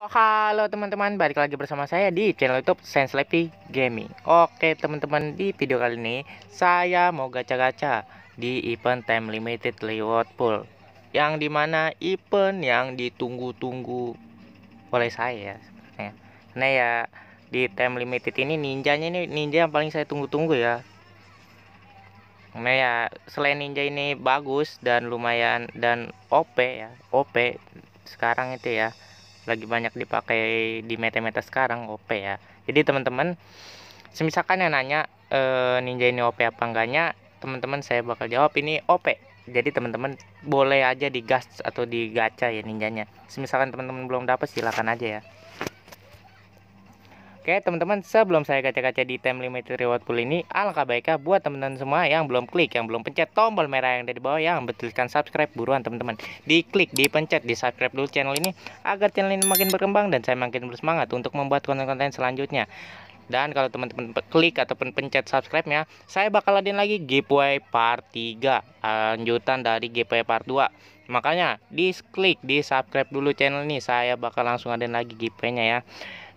Oh Halo teman-teman, balik lagi bersama saya di channel YouTube Sense Lepi Gaming. Oke teman-teman, di video kali ini saya mau gacha-gacha di event Time Limited Liverpool, yang dimana event yang ditunggu-tunggu oleh saya. Sebenarnya. Karena ya di Time Limited ini ninjanya ini ninja yang paling saya tunggu-tunggu ya. Nah ya selain ninja ini bagus dan lumayan dan OP ya, OP sekarang itu ya lagi banyak dipakai di meta-meta sekarang OP ya jadi teman-teman semisalkan yang nanya e, ninja ini OP apa enggaknya teman-teman saya bakal jawab ini OP jadi teman-teman boleh aja digas atau digaca ya ninjanya semisalkan teman-teman belum dapat silakan aja ya Oke teman-teman sebelum saya kaca-kaca di time limited reward pool ini Alangkah baiknya buat teman-teman semua yang belum klik Yang belum pencet tombol merah yang ada di bawah Yang betulkan subscribe buruan teman-teman Diklik, dipencet, di subscribe dulu channel ini Agar channel ini makin berkembang dan saya makin bersemangat Untuk membuat konten-konten selanjutnya dan kalau teman-teman klik ataupun pencet subscribe-nya, saya bakal adain lagi giveaway part 3, lanjutan dari giveaway part 2 makanya di klik di subscribe dulu channel ini saya bakal langsung ada lagi giveaway-nya ya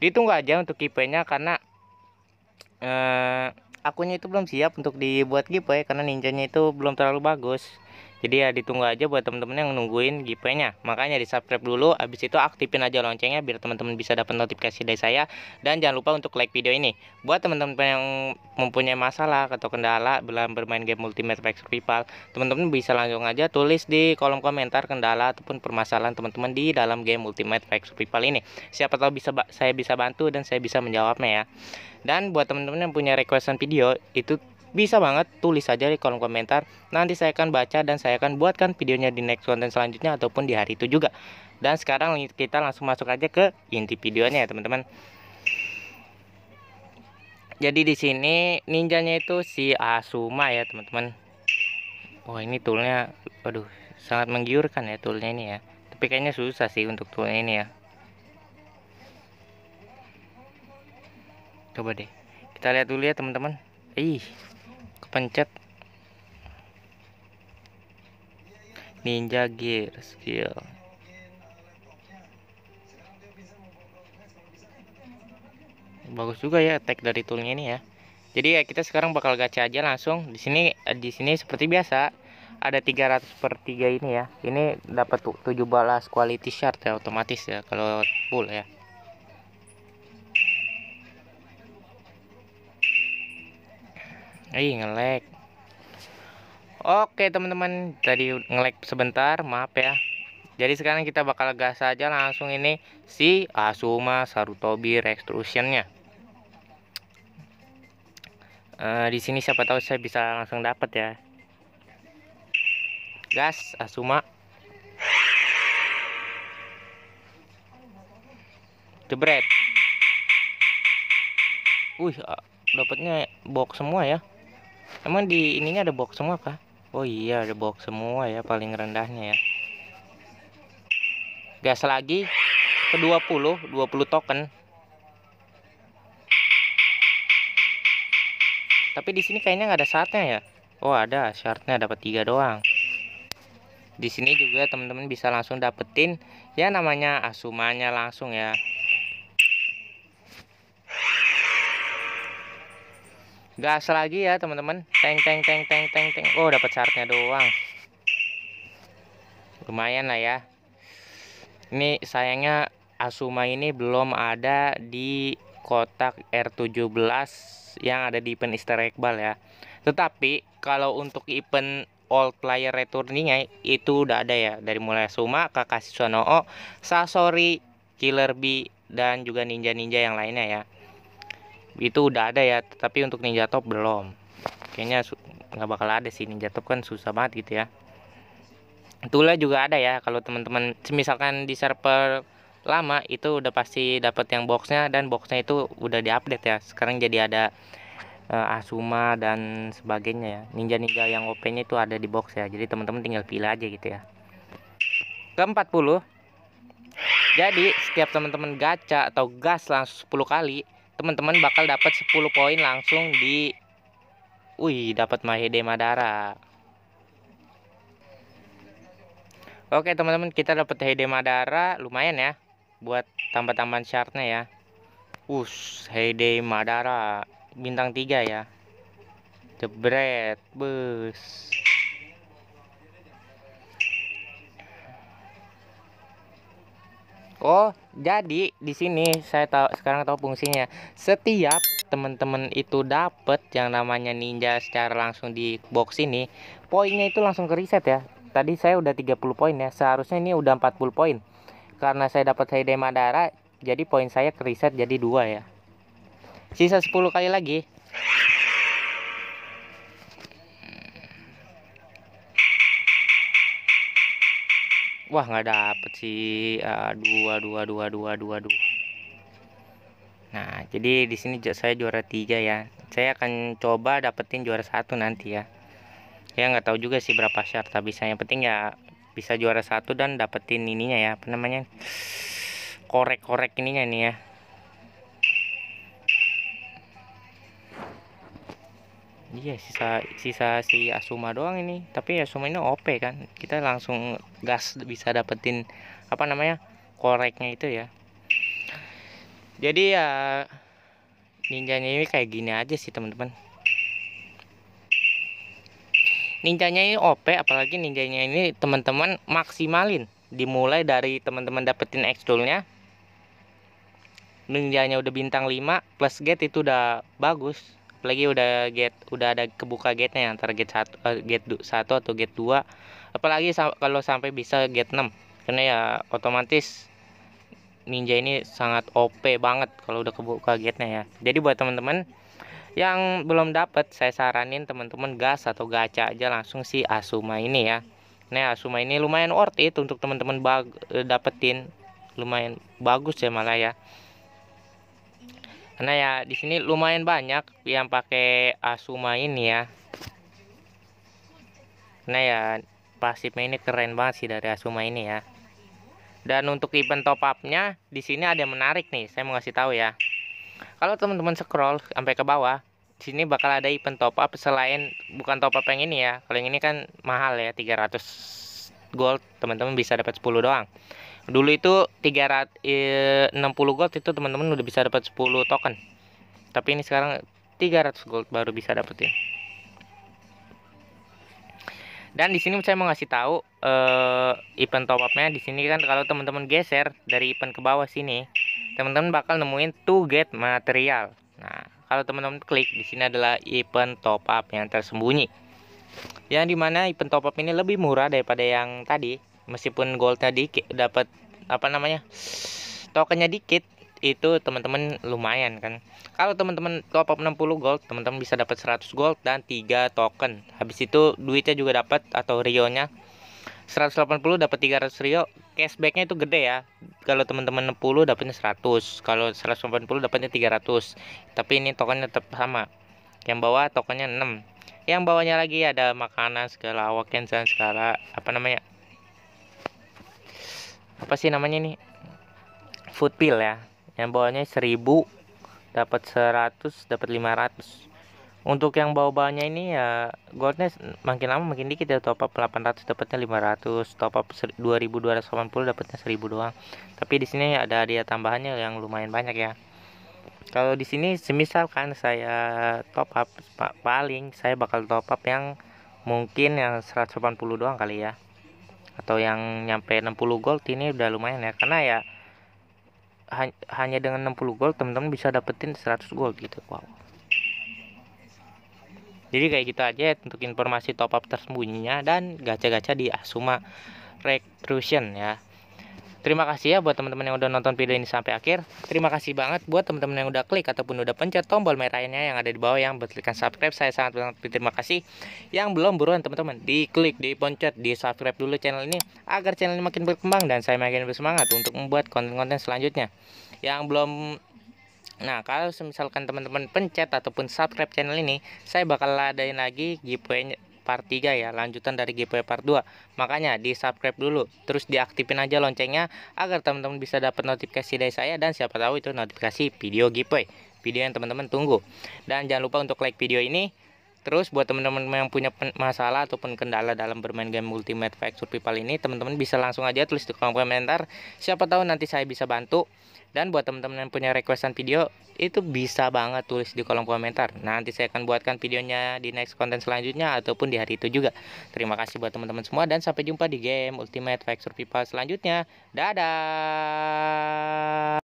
ditunggu aja untuk giveaway-nya karena eh, akunnya itu belum siap untuk dibuat giveaway karena ninjanya itu belum terlalu bagus jadi ya ditunggu aja buat temen-temen yang nungguin giveaway-nya makanya di subscribe dulu abis itu aktifin aja loncengnya biar teman-teman bisa dapat notifikasi dari saya dan jangan lupa untuk like video ini buat teman-teman yang mempunyai masalah atau kendala dalam bermain game Ultimate Fighter Rival teman-teman bisa langsung aja tulis di kolom komentar kendala ataupun permasalahan teman-teman di dalam game Ultimate Fighter Rival ini siapa tahu bisa saya bisa bantu dan saya bisa menjawabnya ya dan buat teman-teman yang punya requestan video itu bisa banget tulis aja di kolom komentar. Nanti saya akan baca dan saya akan buatkan videonya di next konten selanjutnya ataupun di hari itu juga. Dan sekarang kita langsung masuk aja ke inti videonya ya teman-teman. Jadi di sini ninjanya itu si Asuma ya teman-teman. Wah ini toolnya, aduh sangat menggiurkan ya toolnya ini ya. Tapi kayaknya susah sih untuk toolnya ini ya. Coba deh, kita lihat dulu ya teman-teman. Ih, kepencet Ninja Gear skill bagus juga ya tag dari toolnya ini ya jadi ya kita sekarang bakal gacha aja langsung di sini eh, di sini seperti biasa ada 300 per 3 ini ya ini dapat balas quality shard ya otomatis ya kalau full ya eh ngelek oke teman-teman tadi ngelek sebentar maaf ya jadi sekarang kita bakal gas aja langsung ini si Asuma Sarutobi Extrusionnya uh, eh, di sini siapa tahu saya bisa langsung dapat ya gas Asuma jebret wih dapatnya box semua ya Emang di ininya ada box semua apa? Oh iya ada box semua ya paling rendahnya ya. Gas lagi ke 20, 20 token. Tapi di sini kayaknya nggak ada saatnya ya. Oh ada, syaratnya dapat tiga doang. Di sini juga teman-teman bisa langsung dapetin ya namanya asumanya langsung ya. gas lagi ya teman-teman teng teng teng teng teng teng oh dapat chartnya doang lumayan lah ya ini sayangnya Asuma ini belum ada di kotak R17 yang ada di event easter egg ball ya tetapi kalau untuk event all player returningnya itu udah ada ya dari mulai Asuma Kakashi Sonoo, Sasori, Killer Bee dan juga ninja-ninja yang lainnya ya itu udah ada ya tapi untuk ninja top belum kayaknya nggak bakal ada sih ninja top kan susah banget gitu ya Itulah juga ada ya kalau teman-teman misalkan di server lama itu udah pasti dapat yang boxnya dan boxnya itu udah diupdate ya sekarang jadi ada uh, Asuma dan sebagainya ya ninja-ninja yang OP-nya itu ada di box ya jadi teman-teman tinggal pilih aja gitu ya ke 40 jadi setiap teman-teman gacha atau gas langsung 10 kali teman-teman bakal dapat 10 poin langsung di Wih, dapat Mahede Madara. Oke, teman-teman, kita dapat Hede Madara, lumayan ya buat tambah-tambahan syaratnya ya. Us, Hede Madara bintang 3 ya. Jebret, bus. Oh, jadi di sini saya tahu sekarang tahu fungsinya. Setiap teman-teman itu dapat yang namanya ninja secara langsung di box ini, poinnya itu langsung ke reset ya. Tadi saya udah 30 poin ya, seharusnya ini udah 40 poin. Karena saya dapat Haidai Madara, jadi poin saya ke reset jadi dua ya. Sisa 10 kali lagi. wah nggak dapet sih eh, dua dua dua dua dua dua nah jadi di sini saya juara tiga ya saya akan coba dapetin juara satu nanti ya ya nggak tahu juga sih berapa share tapi saya yang penting ya bisa juara satu dan dapetin ininya ya apa namanya korek-korek ininya nih ya Iya sisa sisa si Asuma doang ini. Tapi Asuma ini OP kan. Kita langsung gas bisa dapetin apa namanya? koreknya itu ya. Jadi ya ninjanya ini kayak gini aja sih teman-teman. Ninjanya ini OP apalagi ninjanya ini teman-teman maksimalin. Dimulai dari teman-teman dapetin X toolnya ninjanya udah bintang 5 plus gate itu udah bagus apalagi udah gate udah ada kebuka gate nya ya, antara gate satu uh, gate satu atau gate 2 apalagi sa kalau sampai bisa gate 6 karena ya otomatis ninja ini sangat OP banget kalau udah kebuka gate-nya ya. Jadi buat teman-teman yang belum dapat, saya saranin teman-teman gas atau gacha aja langsung si Asuma ini ya. Nah, Asuma ini lumayan worth it untuk teman-teman eh, dapetin. Lumayan bagus ya malah ya karena ya di sini lumayan banyak yang pakai Asuma ini ya karena ya pasifnya ini keren banget sih dari Asuma ini ya dan untuk event top upnya di sini ada yang menarik nih saya mau kasih tahu ya kalau teman-teman scroll sampai ke bawah di sini bakal ada event top up selain bukan top up yang ini ya kalau yang ini kan mahal ya 300 gold teman-teman bisa dapat 10 doang dulu itu 360 eh, gold itu teman-teman udah bisa dapat 10 token tapi ini sekarang 300 gold baru bisa dapetin dan di sini saya mau ngasih tahu uh, event top upnya di sini kan kalau teman-teman geser dari event ke bawah sini teman-teman bakal nemuin to get material nah kalau teman-teman klik di sini adalah event top up yang tersembunyi yang dimana event top up ini lebih murah daripada yang tadi meskipun gold tadi dapat apa namanya tokennya dikit itu teman-teman lumayan kan kalau teman-teman top up 60 gold teman-teman bisa dapat 100 gold dan 3 token habis itu duitnya juga dapat atau rionya 180 dapat 300 rio cashbacknya itu gede ya kalau teman-teman 60 dapatnya 100 kalau 180 dapatnya 300 tapi ini tokennya tetap sama yang bawah tokennya 6 yang bawahnya lagi ada makanan segala dan segala apa namanya apa sih namanya ini food pill ya yang bawahnya 1000 dapat 100 dapat 500 untuk yang bawah bawahnya ini ya goldnya makin lama makin dikit ya top up 800 dapatnya 500 top up 2280 dapatnya 1000 doang tapi di sini ada dia tambahannya yang lumayan banyak ya kalau di sini semisalkan saya top up paling saya bakal top up yang mungkin yang 180 doang kali ya atau yang nyampe 60 gold ini udah lumayan ya karena ya hanya dengan 60 gold teman-teman bisa dapetin 100 gold gitu wow jadi kayak gitu aja ya, untuk informasi top up tersembunyinya dan gacha-gacha di Asuma Recruition ya Terima kasih ya buat teman-teman yang udah nonton video ini sampai akhir. Terima kasih banget buat teman-teman yang udah klik ataupun udah pencet tombol merahnya yang ada di bawah yang berklikan subscribe. Saya sangat sangat berterima kasih. Yang belum buruan teman-teman di dipencet, di subscribe dulu channel ini agar channel ini makin berkembang dan saya makin bersemangat untuk membuat konten-konten selanjutnya. Yang belum Nah, kalau misalkan teman-teman pencet ataupun subscribe channel ini, saya bakal adain lagi giveaway part 3 ya lanjutan dari giveaway part 2 makanya di subscribe dulu terus diaktifin aja loncengnya agar teman-teman bisa dapat notifikasi dari saya dan siapa tahu itu notifikasi video giveaway video yang teman-teman tunggu dan jangan lupa untuk like video ini Terus buat teman-teman yang punya masalah ataupun kendala dalam bermain game Ultimate Fracture People ini, teman-teman bisa langsung aja tulis di kolom komentar. Siapa tahu nanti saya bisa bantu. Dan buat teman-teman yang punya requestan video, itu bisa banget tulis di kolom komentar. Nanti saya akan buatkan videonya di next konten selanjutnya ataupun di hari itu juga. Terima kasih buat teman-teman semua dan sampai jumpa di game Ultimate Fracture People selanjutnya. Dadah.